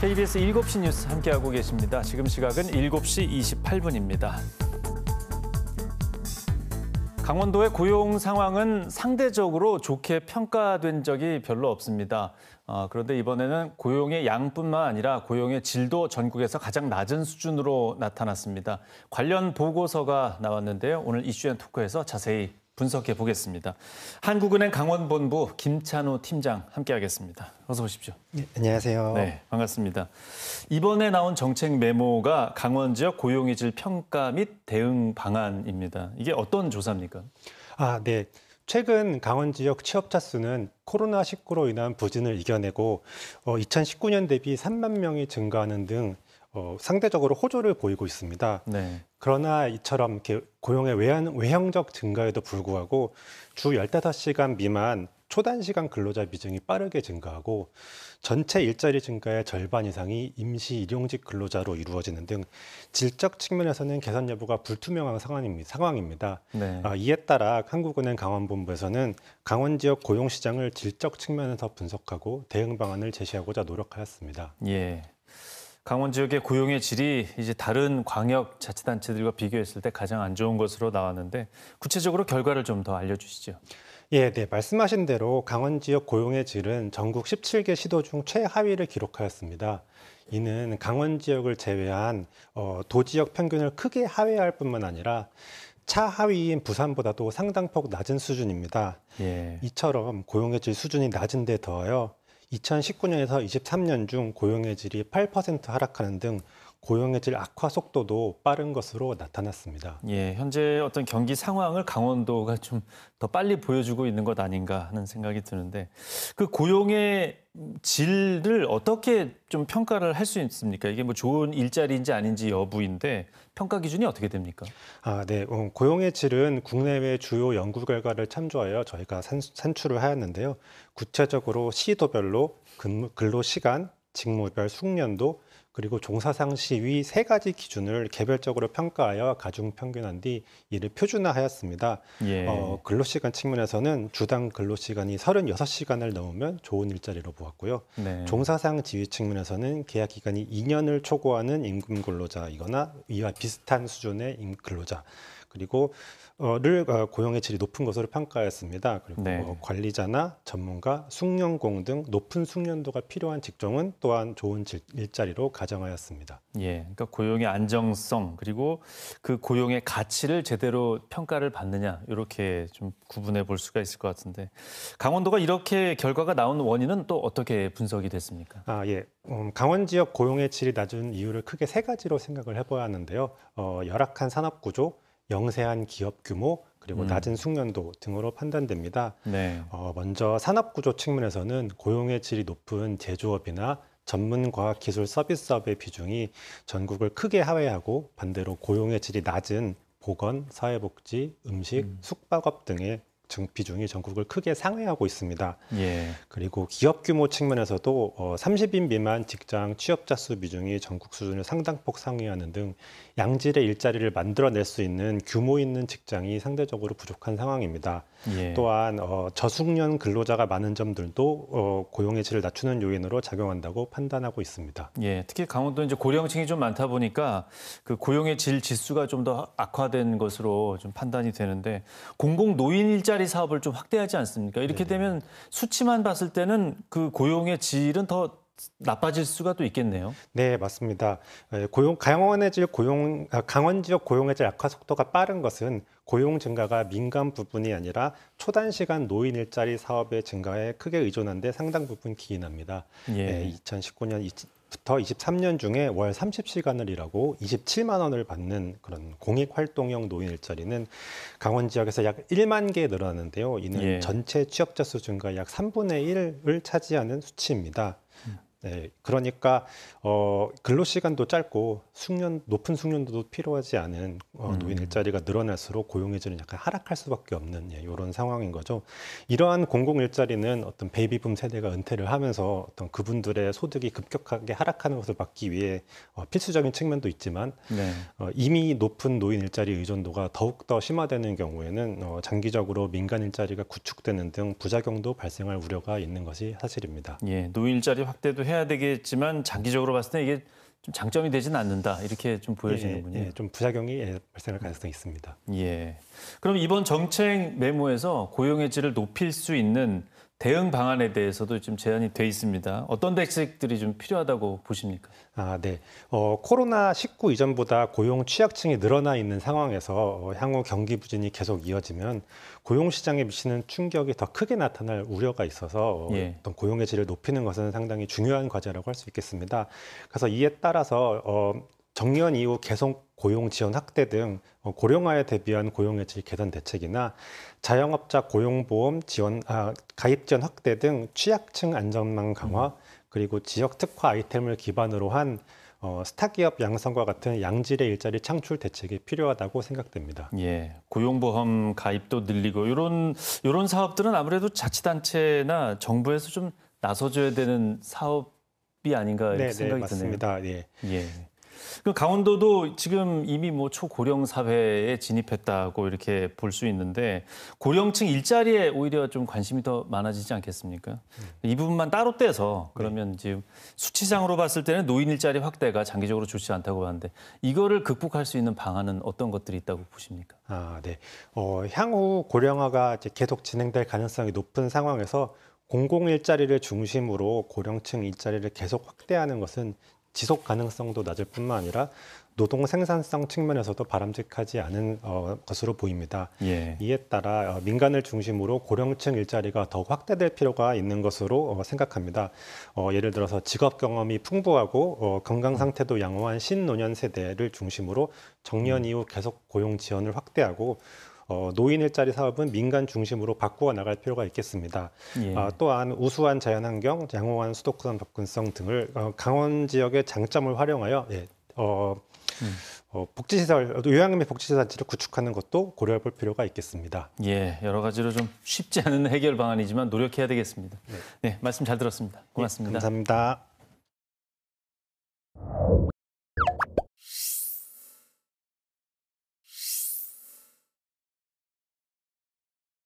KBS 7시 뉴스 함께하고 계십니다. 지금 시각은 7시 28분입니다. 강원도의 고용 상황은 상대적으로 좋게 평가된 적이 별로 없습니다. 어, 그런데 이번에는 고용의 양뿐만 아니라 고용의 질도 전국에서 가장 낮은 수준으로 나타났습니다. 관련 보고서가 나왔는데요. 오늘 이슈앤 토크에서 자세히 분석해 보겠습니다. 한국은행 강원본부 김찬호 팀장 함께하겠습니다. 어서 오십시오. 네, 안녕하세요. 네, 반갑습니다. 이번에 나온 정책 메모가 강원 지역 고용의 질 평가 및 대응 방안입니다. 이게 어떤 조사입니까? 아, 네. 최근 강원 지역 취업자 수는 코로나19로 인한 부진을 이겨내고 2019년 어, 대비 3만 명이 증가하는 등 어, 상대적으로 호조를 보이고 있습니다. 네. 그러나 이처럼 이렇게 고용의 외형, 외형적 증가에도 불구하고 주 15시간 미만 초단시간 근로자 비중이 빠르게 증가하고 전체 일자리 증가의 절반 이상이 임시 일용직 근로자로 이루어지는 등 질적 측면에서는 개선 여부가 불투명한 상황입니다. 네. 아, 이에 따라 한국은행 강원본부에서는 강원 지역 고용 시장을 질적 측면에서 분석하고 대응 방안을 제시하고자 노력하였습니다. 예. 강원 지역의 고용의 질이 이제 다른 광역 자치단체들과 비교했을 때 가장 안 좋은 것으로 나왔는데 구체적으로 결과를 좀 더 알려주시죠. 예, 네, 말씀하신 대로 강원 지역 고용의 질은 전국 17개 시도 중 최하위를 기록하였습니다. 이는 강원 지역을 제외한 어, 도 지역 평균을 크게 하회할 뿐만 아니라 차하위인 부산보다도 상당폭 낮은 수준입니다. 예. 이처럼 고용의 질 수준이 낮은 데 더하여 2019년에서 23년 중 고용의 질이 8% 하락하는 등 고용의 질 악화 속도도 빠른 것으로 나타났습니다. 예, 현재 어떤 경기 상황을 강원도가 좀 더 빨리 보여주고 있는 것 아닌가 하는 생각이 드는데 그 고용의 질을 어떻게 좀 평가를 할 수 있습니까? 이게 뭐 좋은 일자리인지 아닌지 여부인데 평가 기준이 어떻게 됩니까? 아, 네. 어, 고용의 질은 국내외 주요 연구 결과를 참조하여 저희가 산, 출을 하였는데요. 구체적으로 시도별로 근로 시간, 직무별 숙련도 그리고 종사상 시위 세 가지 기준을 개별적으로 평가하여 가중 평균한 뒤 이를 표준화하였습니다. 예. 어, 근로시간 측면에서는 주당 근로시간이 36시간을 넘으면 좋은 일자리로 보았고요. 네. 종사상 지위 측면에서는 계약 기간이 2년을 초과하는 임금 근로자이거나 이와 비슷한 수준의 임 근로자 그리고 어를 어, 고용의 질이 높은 것으로 평가했습니다. 그리고 네. 어, 관리자나 전문가, 숙련공 등 높은 숙련도가 필요한 직종은 또한 좋은 질, 일자리로 가정하였습니다. 예, 그러니까 고용의 안정성 그리고 그 고용의 가치를 제대로 평가를 받느냐 이렇게 좀 구분해 볼 수가 있을 것 같은데 강원도가 이렇게 결과가 나온 원인은 또 어떻게 분석이 됐습니까? 아 예, 음, 강원 지역 고용의 질이 낮은 이유를 크게 세 가지로 생각을 해봐야 하는데요. 어, 열악한 산업 구조 영세한 기업 규모 그리고 음. 낮은 숙련도 등으로 판단됩니다. 네. 어, 먼저 산업 구조 측면에서는 고용의 질이 높은 제조업이나 전문 과학 기술 서비스업의 비중이 전국을 크게 하회하고 반대로 고용의 질이 낮은 보건, 사회복지, 음식, 음. 숙박업 등의 비중이 전국을 크게 상회하고 있습니다. 예. 그리고 기업 규모 측면에서도 30인 어, 미만 직장 취업자 수 비중이 전국 수준을 상당폭 상회하는 등 양질의 일자리를 만들어낼 수 있는 규모 있는 직장이 상대적으로 부족한 상황입니다. 예. 또한 어, 저숙련 근로자가 많은 점들도 어, 고용의 질을 낮추는 요인으로 작용한다고 판단하고 있습니다. 예, 특히 강원도 이제 고령층이 좀 많다 보니까 그 고용의 질 지수가 좀 더 악화된 것으로 좀 판단이 되는데 공공 노인 일자리 일자리 사업을 좀 확대하지 않습니까? 이렇게 네 되면 수치만 봤을 때는 그 고용의 질은 더 나빠질 수가 또 있겠네요. 네, 맞습니다. 고용 강원의 지역 고용 아, 강원 지역 고용의 질 악화 속도가 빠른 것은 고용 증가가 민간 부분이 아니라 초단 시간 노인 일자리 사업의 증가에 크게 의존한 데 상당 부분 기인합니다. 예. 2019년 부터 23년 중에 월 30시간을 일하고 27만 원을 받는 그런 공익 활동형 노인 일자리는 강원 지역에서 약 1만 개 늘어났는데요. 이는 예. 전체 취업자 수 증가 약 3분의 1을 차지하는 수치입니다. 음. 네, 그러니까 어, 근로 시간도 짧고 숙련 높은 숙련도도 필요하지 않은 어, 음. 노인 일자리가 늘어날수록 고용해지는 약간 하락할 수밖에 없는 예, 이런 상황인 거죠. 이러한 공공 일자리는 어떤 베이비붐 세대가 은퇴를 하면서 어떤 그분들의 소득이 급격하게 하락하는 것을 막기 위해 어, 필수적인 측면도 있지만 네. 어, 이미 높은 노인 일자리 의존도가 더욱 더 심화되는 경우에는 어, 장기적으로 민간 일자리가 구축되는 등 부작용도 발생할 우려가 있는 것이 사실입니다. 예, 노인 일자리 확대도 해야 되겠지만 장기적으로 봤을 때 이게 좀 장점이 되지는 않는다 이렇게 좀 보여지는군요. 예, 예, 좀 부작용이 예, 발생할 가능성이 있습니다. 예. 그럼 이번 정책 메모에서 고용 의 질을 높일 수 있는 대응 방안에 대해서도 좀 제안이 돼 있습니다. 어떤 대책들이 좀 필요하다고 보십니까? 아, 네. 어, 코로나 19 이전보다 고용 취약층이 늘어나 있는 상황에서 어, 향후 경기 부진이 계속 이어지면 고용 시장에 미치는 충격이 더 크게 나타날 우려가 있어서 어, 예. 어떤 고용의 질을 높이는 것은 상당히 중요한 과제라고 할 수 있겠습니다. 그래서 이에 따라서 어, 정년 이후 계속 고용 지원 확대 등 어, 고령화에 대비한 고용 예치 개선 대책이나 자영업자 고용보험 지원 아, 가입 지원 확대 등 취약층 안전망 강화 그리고 지역 특화 아이템을 기반으로 한 어, 스타 기업 양성과 같은 양질의 일자리 창출 대책이 필요하다고 생각됩니다. 예, 고용보험 가입도 늘리고 이런 이런 사업들은 아무래도 자치단체나 정부에서 좀 나서줘야 되는 사업이 아닌가 이렇게 네네, 네, 생각이 맞습니다. 드네요. 예. 예. 그 강원도도 지금 이미 뭐 초고령 사회에 진입했다고 이렇게 볼 수 있는데 고령층 일자리에 오히려 좀 관심이 더 많아지지 않겠습니까? 이 부분만 따로 떼서 그러면 지금 네. 수치상으로 봤을 때는 노인 일자리 확대가 장기적으로 좋지 않다고 하는데 이거를 극복할 수 있는 방안은 어떤 것들이 있다고 보십니까? 아, 네. 어, 향후 고령화가 이제 계속 진행될 가능성이 높은 상황에서 공공 일자리를 중심으로 고령층 일자리를 계속 확대하는 것은 지속 가능성도 낮을 뿐만 아니라 노동 생산성 측면에서도 바람직하지 않은 어, 것으로 보입니다. 예. 이에 따라 어, 민간을 중심으로 고령층 일자리가 더 확대될 필요가 있는 것으로 어, 생각합니다. 어, 예를 들어서 직업 경험이 풍부하고 어, 건강 상태도 양호한 신노년 세대를 중심으로 정년 음. 이후 계속 고용 지원을 확대하고 어, 노인 일자리 사업은 민간 중심으로 바꾸어 나갈 필요가 있겠습니다. 예. 어, 또한 우수한 자연환경, 양호한 수도권 접근성 등을 어, 강원 지역의 장점을 활용하여 예, 어, 음. 어, 복지시설, 요양 및 복지시설지를 구축하는 것도 고려해 볼 필요가 있겠습니다. 예, 여러 가지로 좀 쉽지 않은 해결 방안이지만 노력해야 되겠습니다. 네, 네 말씀 잘 들었습니다. 고맙습니다. 예, 감사합니다.